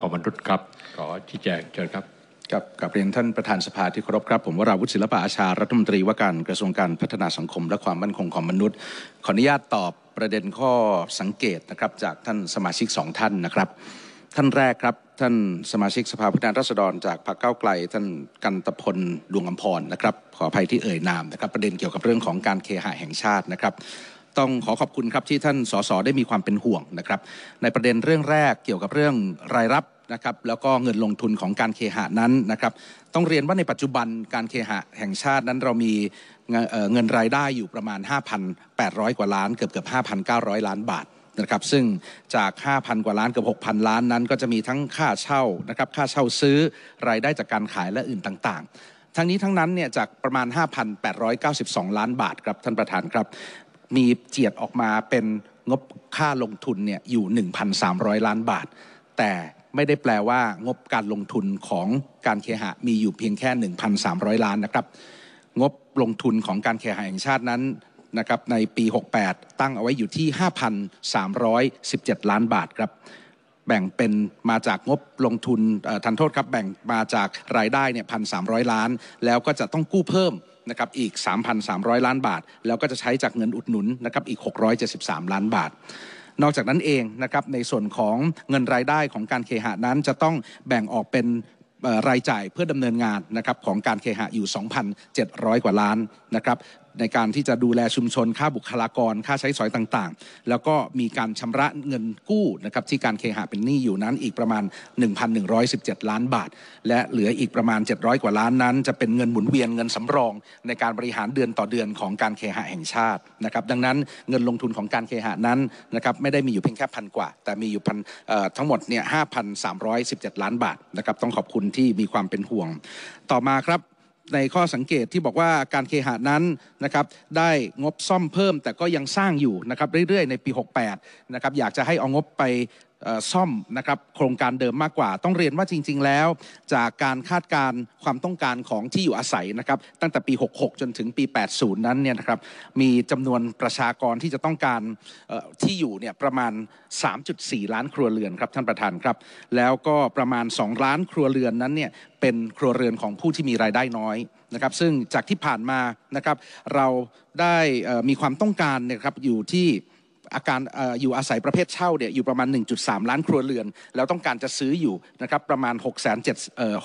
ของมนุษย์ครับ ขอชี้แจงเชิญครับกับกับเรียนท่านประธานสภาที่เคารพครับ ผมวราวุฒิศิลปะอาชารัฐมนตรีว่าการกระทรวงการพัฒนาสังคมและความมั่นคงของมนุษย์ขออนุญาตตอบประเด็นข้อสังเกตนะครับ จากท่านสมาชิกสองท่านนะครับ ท่านแรกครับท่านสมาชิกสภาผู้แทนราษฎร จากพรรคก้าวไกล ท่านกันตพลดวงอมพรนะครับขออภัยที่เอ่ยนามนะครับประเด็นเกี่ยวกับเรื่องของการเคหะแห่งชาตินะครับต้องขอขอบคุณครับที่ท่านสสได้มีความเป็นห่วงนะครับในประเด็นเรื่องแรกเกี่ยวกับเรื่องรายรับนะครับแล้วก็เงินลงทุนของการเคหะนั้นนะครับต้องเรียนว่าในปัจจุบันการเคหะแห่งชาตินั้นเรามีเงินรายได้อยู่ประมาณ 5,800 กว่าล้าน เกือบเกือบ5,900 ล้านบาทนะครับซึ่งจาก5,000กว่าล้านเกือบ6,000 ล้านนั้น ก็จะมีทั้งค่าเช่านะครับค่าเช่าซื้อรายได้จากการขายและอื่นต่างๆ ทั้งนี้ทั้งนั้นเนี่ยจากประมาณ 5,892 ล้านบาทครับท่านประธานครับมีเจียดออกมาเป็นงบค่าลงทุนเนี่ยอยู่1,300ล้านบาท แต่ไม่ได้แปลว่างบการลงทุนของการเคหะมีอยู่เพียงแค่ 1,300ล้านนะครับงบลงทุนของการเคหะแห่งชาตินั้นนะครับในปี68ตั้งเอาไว้อยู่ที่5,317ล้านบาทครับแบ่งเป็นมาจากงบลงทุนทันโทษครับแบ่งมาจากรายได้เนี่ยพันสามล้าน แล้วก็จะต้องกู้เพิ่มนะครับอีก 3,300 ล้านบาท แล้วก็จะใช้จากเงินอุดหนุนนะครับอีก673ล้านบาท นอกจากนั้นเองนะครับในส่วนของเงินรายได้ของการเคหะนั้นจะต้องแบ่งออกเป็นรายจ่ายเพื่อดำเนินงานนะครับของการเคหะอยู่2,700กว่าล้านนะครับในการที่จะดูแลชุมชนค่าบุคลากรค่าใช้สอยต่าง ๆ แล้วก็มีการชำระเงินกู้นะครับที่การเคหะเป็นหนี้อยู่นั้นอีกประมาณ1,117 ล้านบาท และเหลืออีกประมาณ 700กว่าล้านนั้นจะเป็นเงินหมุนเวียนเงินสำรอง ในการบริหารเดือนต่อเดือนของการเคหะแห่งชาตินะครับดังนั้นเงินลงทุนของการเคหะนั้นนะครับไม่ได้มีอยู่เพียงแค่พันกว่า แต่มีอยู่พันทั้งหมดเนี่ยห้้าาพันสสมรอยิบเจ็ดล้านบาทนะครับต้องขอบคุณที่มีความเป็นห่วงต่อมาครับในข้อสังเกตที่บอกว่าการเคหะนั้นนะครับได้งบซ่อมเพิ่มแต่ก็ยังสร้างอยู่นะครับเรื่อยๆในปี 68 นะครับอยากจะให้เอางบไปซ่อมนะครับโครงการเดิมมากกว่าต้องเรียนว่าจริง ๆ แล้ว จากการคาดการความต้องการของที่อยู่อาศัยนะครับ ตั้งแต่ปี 66 จนถึงปี 80 นั้นเนี่ยนะครับมีจำนวนประชากรที่จะต้องการที่อยู่เนี่ยประมาณ 3.4 ล้านครัวเรือนครับท่านประธานครับ แล้วก็ประมาณ 2 ล้านครัวเรือนนั้นเนี่ยเป็นครัวเรือนของผู้ที่มีรายได้น้อยนะครับ ซึ่งจากที่ผ่านมานะครับเราได้มีความต้องการนะครับอยู่ที่อาการอยู่อาศัยประเภทเช่าเนี่ยอยู่ประมาณ 1.3 ล้านครัวเรือน แล้วต้องการจะซื้ออยู่นะครับประมาณ6 7 6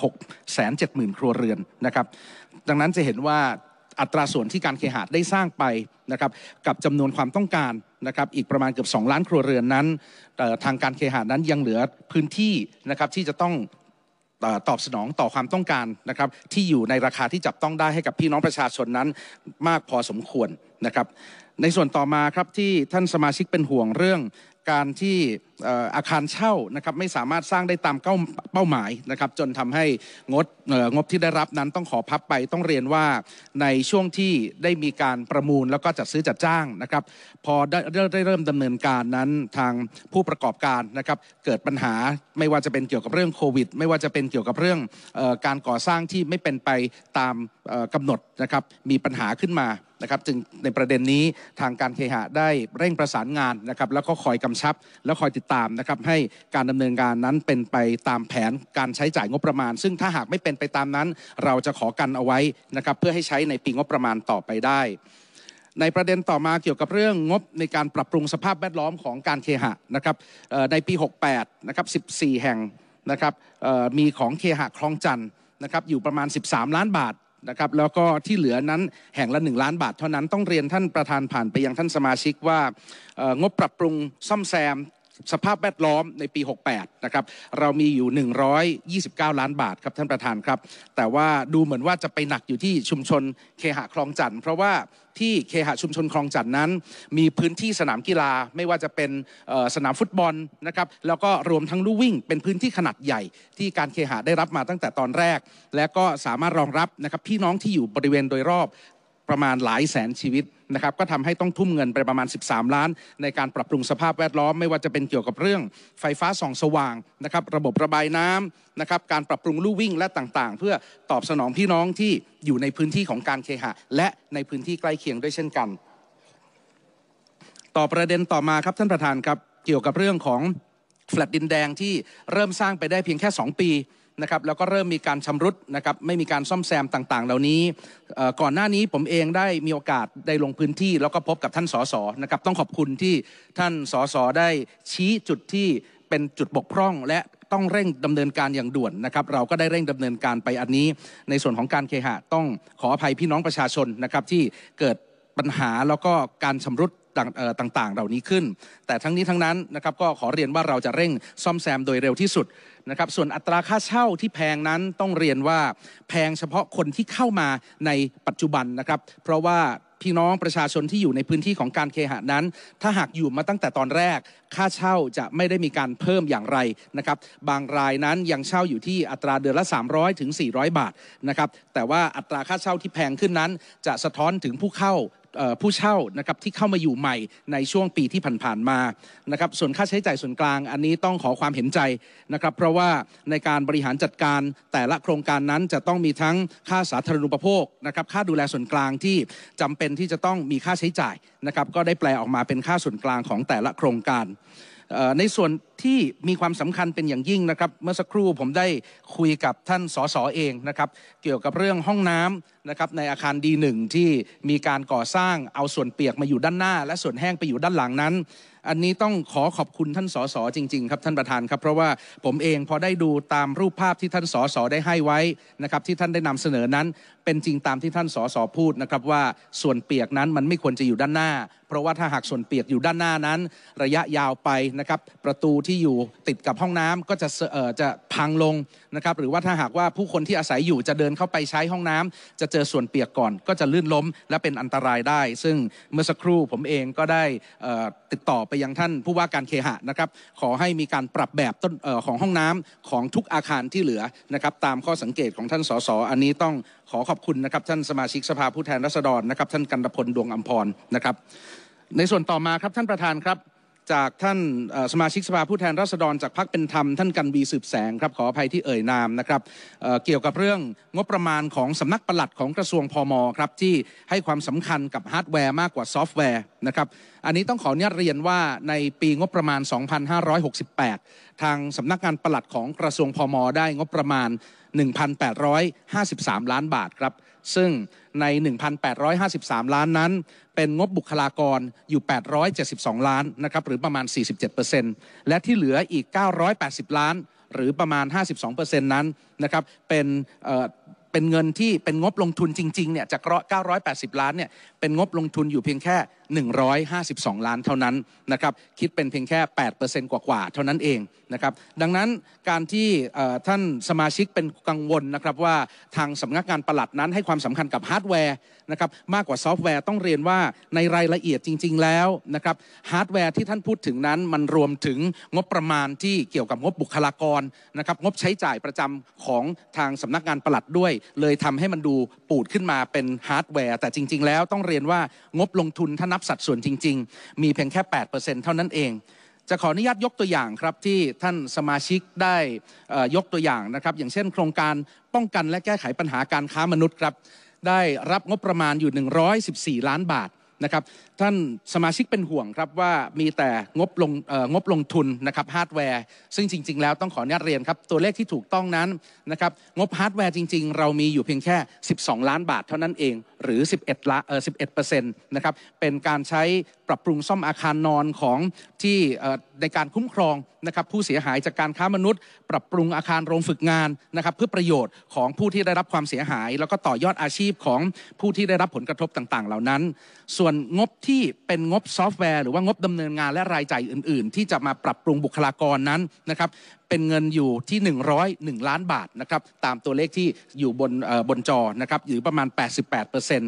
7 0 0 0 ครัวเรือนนะครับดังนั้นจะเห็นว่าอัตราส่วนที่การเคหะได้สร้างไปนะครับกับจำนวนความต้องการนะครับอีกประมาณเกือบ 2 ล้านครัวเรือนนั้นทางการเคหะนั้นยังเหลือพื้นที่นะครับที่จะต้องตอบสนองต่อความต้องการนะครับที่อยู่ในราคาที่จับต้องได้ให้กับพี่น้องประชาชนนั้นมากพอสมควรนะครับในส่วนต่อมาครับที่ท่านสมาชิกเป็นห่วงเรื่องการที่อาคารเช่านะครับไม่สามารถสร้างได้ตามเป้าหมายนะครับจนทำให้งดงบที่ได้รับนั้นต้องขอพับไปต้องเรียนว่าในช่วงที่ได้มีการประมูลแล้วก็จัดซื้อจัดจ้างนะครับพอได้ได้เริ่มดำเนินการนั้นทางผู้ประกอบการนะครับเกิดปัญหาไม่ว่าจะเป็นเกี่ยวกับเรื่องโควิด ไม่ว่าจะเป็นเกี่ยวกับเรื่องการก่อสร้างที่ไม่เป็นไปตามกำหนดนะครับมีปัญหาขึ้นมานะครับ จึงในประเด็นนี้ทางการเคหะได้เร่งประสานงานนะครับ แล้วก็คอยกำชับแล้วคอยติดตามนะครับให้การดำเนินการนั้นเป็นไปตามแผนการใช้จ่ายงบประมาณ ซึ่งถ้าหากไม่เป็นไปตามนั้นเราจะขอกันเอาไว้นะครับเพื่อให้ใช้ในปีงบประมาณต่อไปได้ ในประเด็นต่อมาเกี่ยวกับเรื่องงบในการปรับปรุงสภาพแวดล้อมของการเคหะนะครับในปี 68นะครับ14 แห่งนะครับมีของเคหะคลองจันนะครับอยู่ประมาณ 13 ล้านบาทนะครับแล้วก็ที่เหลือนั้นแห่งละ 1 ล้านบาทเท่านั้นต้องเรียนท่านประธานผ่านไปยังท่านสมาชิกว่า งบปรับปรุงซ่อมแซมสภาพแวดล้อมในปี 68นะครับเรามีอยู่ 129 ล้านบาทครับท่านประธานครับแต่ว่าดูเหมือนว่าจะไปหนักอยู่ที่ชุมชนเคหะคลองจันทร์เพราะว่าที่เคหะชุมชนคลองจันทร์นั้น มีพื้นที่สนามกีฬาไม่ว่าจะเป็นสนามฟุตบอลนะครับแล้วก็รวมทั้งลู่วิ่ง เป็นพื้นที่ขนาดใหญ่ที่การเคหะได้รับมาตั้งแต่ตอนแรก และก็สามารถรองรับนะครับพี่น้องที่อยู่บริเวณโดยรอบประมาณหลายแสนชีวิตนะครับก็ทำให้ต้องทุ่มเงินไปประมาณ 13 ล้าน ในการปรับปรุงสภาพแวดล้อม ไม่ว่าจะเป็นเกี่ยวกับเรื่องไฟฟ้าส่อง สว่างนะครับระบบระบายน้ำนะครับการปรับปรุงลู่วิ่งและต่างๆ เพื่อตอบสนองพี่น้องที่อยู่ในพื้นที่ของการเคหะ และในพื้นที่ใกล้เคียงด้วยเช่นกัน ต่อประเด็นต่อมาครับท่านประธานครับเกี่ยวกับเรื่องของแฟลตดินแดงที่เริ่มสร้างไปได้เพียงแค่ 2 ปีนะครับแล้วก็เริ่มมีการชำรุดนะครับไม่มีการซ่อมแซมต่างๆ เหล่านี้ก่อนหน้านี้ผมเองได้มีโอกาสได้ลงพื้นที่ แล้วก็พบกับท่านสสนะครับต้องขอบคุณที่ท่านสสได้ชี้จุดที่เป็นจุดบกพร่อง และต้องเร่งดำเนินการอย่างด่วนนะครับเราก็ได้เร่งดำเนินการไปอันนี้ ในส่วนของการเคหะต้องขออภัยพี่น้องประชาชนนะครับที่เกิดปัญหาแล้วก็การชำรุดต่างๆ เหล่านี้ขึ้น แต่ทั้งนี้ทั้งนั้นนะครับก็ขอเรียนว่าเราจะเร่งซ่อมแซมโดยเร็วที่สุดนะครับ ส่วนอัตราค่าเช่าที่แพงนั้นต้องเรียนว่าแพงเฉพาะคนที่เข้ามาในปัจจุบันนะครับ เพราะว่าพี่น้องประชาชนที่อยู่ในพื้นที่ของการเคหะนั้น ถ้าหากอยู่มาตั้งแต่ตอนแรกค่าเช่าจะไม่ได้มีการเพิ่มอย่างไรนะครับบางรายนั้นยังเช่าอยู่ที่อัตราเดือนละ300ถึง400บาทนะครับแต่ว่าอัตราค่าเช่าที่แพงขึ้นนั้นจะสะท้อนถึงผู้เข้าผู้เช่านะครับที่เข้ามาอยู่ใหม่ในช่วงปีที่ผ่านๆมานะครับส่วนค่าใช้จ่ายส่วนกลางอันนี้ต้องขอความเห็นใจนะครับเพราะว่าในการบริหารจัดการแต่ละโครงการนั้นจะต้องมีทั้งค่าสาธารณูปโภคนะครับค่าดูแลส่วนกลางที่จำเป็นที่จะต้องมีค่าใช้จ่ายนะครับก็ได้แปลออกมาเป็นค่าส่วนกลางของแต่ละโครงการในส่วนที่มีความสำคัญเป็นอย่างยิ่งนะครับเมื่อสักครู่ผมได้คุยกับท่านสสเองนะครับเกี่ยวกับเรื่องห้องน้ำนะครับในอาคารดีหนึ่งที่มีการก่อสร้างเอาส่วนเปียกมาอยู่ด้านหน้า และส่วนแห้งไปอยู่ด้านหลังนั้นอันนี้ต้องขอขอบคุณท่านสสจริง ๆ ครับท่านประธานครับเพราะว่าผมเองพอได้ดูตามรูปภาพที่ท่านสสได้ให้ไว้นะครับที่ท่านได้นำเสนอนั้น เป็นจริงตามที่ท่านสสพูดนะครับว่าส่วนเปียกนั้นมันไม่ควรจะอยู่ด้านหน้า เพราะว่าถ้าหากส่วนเปียกอยู่ด้านหน้านั้น ระยะยาวไปนะครับ ประตูที่อยู่ติดกับห้องน้ำก็จะเอ่อจะพังลงนะครับ หรือว่าถ้าหากว่าผู้คนที่อาศัยอยู่จะเดินเข้าไปใช้ห้องน้ำ จะเจอส่วนเปียกก่อนก็จะลื่นล้ม และเป็นอันตรายได้ ซึ่งเมื่อสักครู่ผมเองก็ได้ติดต่อไปยังท่านผู้ว่าการเคหะนะครับขอให้มีการปรับแบบต้นออของห้องน้ำของทุกอาคารที่เหลือนะครับตามข้อสังเกตของท่านสสอันนี้ต้องขอขอบคุณนะครับท่านสมาชิกสภาผู้แทนราษฎรนะครับท่านกันตพล ดวงอัมพรนะครับ ในส่วนต่อมาครับท่านประธานครับจากท่านสมาชิกสภาผู้แทนราษฎรจากพรรคเป็นธรรมท่านกันวีสืบแสงครับ ขออภัยที่เอ่ยนามนะครับเเกี่ยวกับเรื่องงบประมาณของสำนักปลัดของกระทรวงพอมครับที่ให้ความสำคัญกับฮาร์ดแวร์มากกว่าซอฟต์แวร์นะครับอันนี้ต้องขออนุญาตเรียนว่าในปีงบประมาณ 2568 ทางสำนักงานปลัดของกระทรวงพอมได้งบประมาณ 1,853 ล้านบาทครับซึ่งใน 1,853 ล้านนั้น เป็นงบบุคลากรอยู่ 872 ล้านนะครับ หรือประมาณ 47%และที่เหลืออีก 980 ล้านหรือประมาณ 52%นั้นนะครับ เป็นเป็นเงินที่เป็นงบลงทุนจริงๆเนี่ยจากา980 ล้านเนี่ย เป็นงบลงทุนอยู่เพียงแค่152 ล้านเท่านั้นนะครับคิดเป็นเพียงแค่ 8%กว่าๆเท่านั้นเองนะครับดังนั้นการที่ท่านสมาชิกเป็นกังวลนะครับว่าทางสำนักงานประหลัดนั้นให้ความสำคัญกับฮาร์ดแวร์นะครับมากกว่าซอฟต์แวร์ต้องเรียนว่าในรายละเอียดจริง ๆ แล้วนะครับฮาร์ดแวร์ที่ท่านพูดถึงนั้นมันรวมถึงงบประมาณที่เกี่ยวกับงบบุคลากรนะครับงบใช้จ่ายประจำของทางสำนักงานประหลัดด้วย เลยทำให้มันดูปูดขึ้นมาเป็นฮาร์ดแวร์แต่จริง ๆ แล้วต้องเรียนว่างบลงทุนถ้านับสัดส่วนจริง ๆ มีเพียงแค่ 8%เท่านั้นเอง จะขออนุญาตยกตัวอย่างครับที่ท่านสมาชิกได้ยกตัวอย่างนะครับอย่างเช่น โครงการป้องกันและแก้ไขปัญหาการค้ามนุษย์ครับได้รับงบประมาณอยู่ 114 ล้านบาทนะครับท่านสมาชิกเป็นห่วงครับว่ามีแต่งบลงงบลงทุนนะครับฮาร์ดแวร์ ซึ่งจริง ๆ แล้วต้องขออนุญาตเรียนครับตัวเลขที่ถูกต้องนั้นนะครับงบฮาร์ดแวร์จริงๆ เรามีอยู่เพียงแค่ 12 ล้านบาทเท่านั้นเองหรือ 11ละเออ11เปอร์เซ็นต์นะครับเป็นการใช้ปรับปรุงซ่อมอาคารนอนของที่ในการคุ้มครองนะครับผู้เสียหายจากการค้ามนุษย์ ปรับปรุงอาคารโรงฝึกงานนะครับเพื่อประโยชน์ของผู้ที่ได้รับความเสียหาย แล้วก็ต่อยอดอาชีพของผู้ที่ได้รับผลกระทบต่างๆ เหล่านั้นส่วนงบที่เป็นงบซอฟต์แวร์หรือว่างบดำเนินงานและรายจ่ายอื่น ๆ ที่จะมาปรับปรุงบุคลากรนั้นนะครับเป็นเงินอยู่ที่ 101 ล้านบาทนะครับตามตัวเลขที่อยู่บนบนจอนะครับอยู่ประมาณ 88%น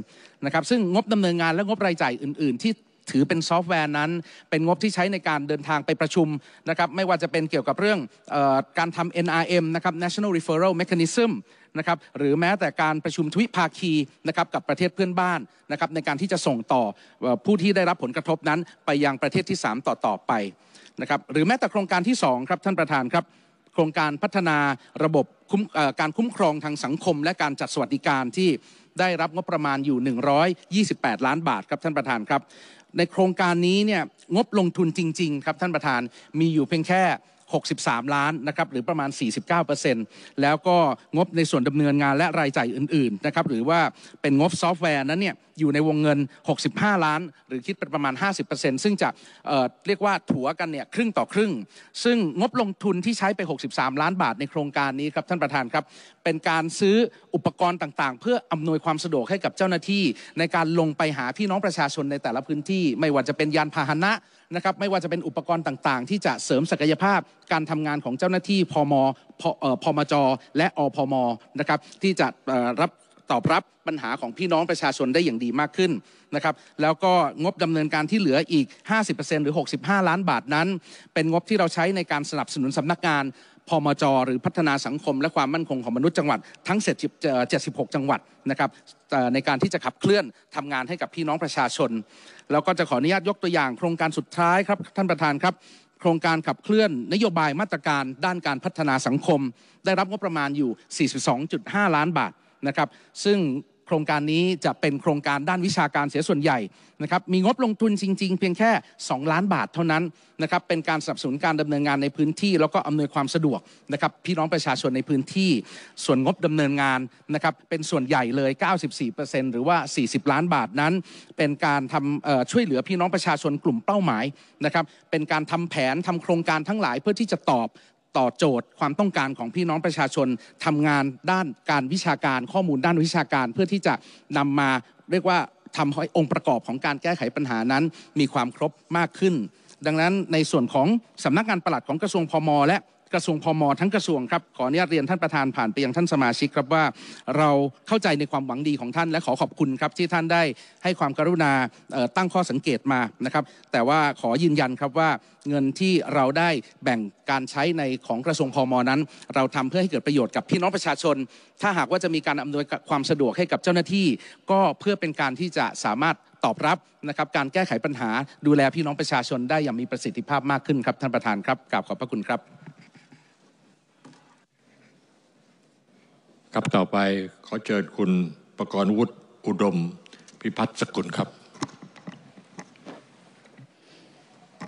ะครับซึ่งงบดำเนินงานและงบรายจ่ายอื่น ๆ ที่ถือเป็นซอฟต์แวร์นั้น เป็นงบที่ใช้ในการเดินทางไปประชุมนะครับไม่ว่าจะเป็นเกี่ยวกับเรื่องออการทำ NRM นะครับ National Referral Mechanism นะครับหรือแม้แต่การประชุมทวิภาคีนะครับกับประเทศเพื่อนบ้านนะครับในการที่จะส่งต่อผู้ที่ได้รับผลกระทบนั้นไปยังประเทศที่ 3 ต่อต่อไปนะครับหรือแม้แต่โครงการที่2ครับท่านประธานครับโครงการพัฒนาระบบการคุ้มครองทางสังคม และการจัดสวัสดิการที่ได้รับงบประมาณอยู่ 128 ล้านบาทครับท่านประธานครับ ในโครงการนี้เนี่ยงบลงทุนจริงๆครับท่านประธานมีอยู่เพียงแค่63 ล้านนะครับหรือประมาณ 49%แล้วก็งบในส่วนดำเนินงานและรายจ่ายอื่นๆนะครับหรือว่าเป็นงบซอฟต์แวร์นั้นเนี่ย อยู่ในวงเงิน 65 ล้าน หรือคิดเป็นประมาณ 50%ซึ่งจะเเรียกว่าถัวกันเนี่ย ครึ่งต่อครึ่ง ซึ่งงบลงทุนที่ใช้ไป 63 ล้านบาทในโครงการนี้ครับ ท่านประธานครับ เป็นการซื้ออุปกรณ์ต่างๆ เพื่ออำนวยความสะดวกให้กับเจ้าหน้าที่ ในการลงไปหาพี่น้องประชาชนในแต่ละพื้นที่ไม่ว่าจะเป็นยานพาหนะนะครับไม่ว่าจะเป็นอุปกรณ์ต่างๆ ที่จะเสริมศักยภาพการทำงานของเจ้าหน้าที่พมพมจและอพมนะครับที่จะรับตอบรับปัญหาของพี่น้องประชาชนได้อย่างดีมากขึ้นนะครับแล้วก็งบดำเนินการที่เหลืออีก 50%หรือ 65 ล้านบาทนั้น เป็นงบที่เราใช้ในการสนับสนุนสำนักงานพมจหรือพัฒนาสังคม และความมั่นคงของมนุษย์จังหวัดทั้ง 76 จังหวัดนะครับในการที่จะขับเคลื่อนทำงานให้กับพี่น้องประชาชน แล้วก็จะขออนุญาตยกตัวอย่าง โครงการสุดท้ายครับท่านประธานครับโครงการขับเคลื่อนนโยบายมาตรการด้านการพัฒนาสังคม ได้รับงบประมาณอยู่ 42.5 ล้านบาทนะครับซึ่งโครงการนี้จะเป็นโครงการด้านวิชาการเสียส่วนใหญ่นะครับมีงบลงทุนจริง ๆ เพียงแค่ 2 ล้านบาทเท่านั้นนะครับเป็นการสนับสนุนการดำเนินงานในพื้นที่แล้วก็อำนวยความสะดวกนะครับพี่น้องประชาชนในพื้นที่ ส่วนงบดำเนินงานนะครับเป็นส่วนใหญ่เลย94%หรือว่า40ล้านบาทนั้น เป็นการทำช่วยเหลือพี่น้องประชาชนกลุ่มเป้าหมายนะครับเป็นการทำแผนทำโครงการทั้งหลายเพื่อที่จะตอบต่อโจทย์ความต้องการของพี่น้องประชาชน ทำงานด้านการวิชาการข้อมูลด้านวิชาการเพื่อที่จะนำมาเรียกว่าทำให้องค์ประกอบของการแก้ไขปัญหานั้นมีความครบมากขึ้น ดังนั้นในส่วนของสำนักงานปลัดของกระทรวงพม และกระทรวงพมทั้งกระทรวงครับขออนุญาตเรียนท่านประธานผ่านไปยังท่านสมาชิก ครับว่าเราเข้าใจในความหวังดีของท่านและขอขอบคุณครับ ที่ท่านได้ให้ความกรุณาตั้งข้อสังเกตมานะครับ แต่ว่าขอยืนยันครับว่าเงินที่เราได้แบ่งการใช้ในของกระทรวงพมนั้น เราทำเพื่อให้เกิดประโยชน์กับพี่น้องประชาชน ถ้าหากว่าจะมีการอำนวยความสะดวกให้กับเจ้าหน้าที่ ก็เพื่อเป็นการที่จะสามารถตอบรับนะครับการแก้ไขปัญหา ดูแลพี่น้องประชาชนได้อย่างมีประสิทธิภาพมากขึ้นครับท่านประธานครับกราบขอบพระคุณครับครับ ต่อไปขอเชิญคุณประกรณ์วุฒิอุดม พิพัฒน์สกุลครับ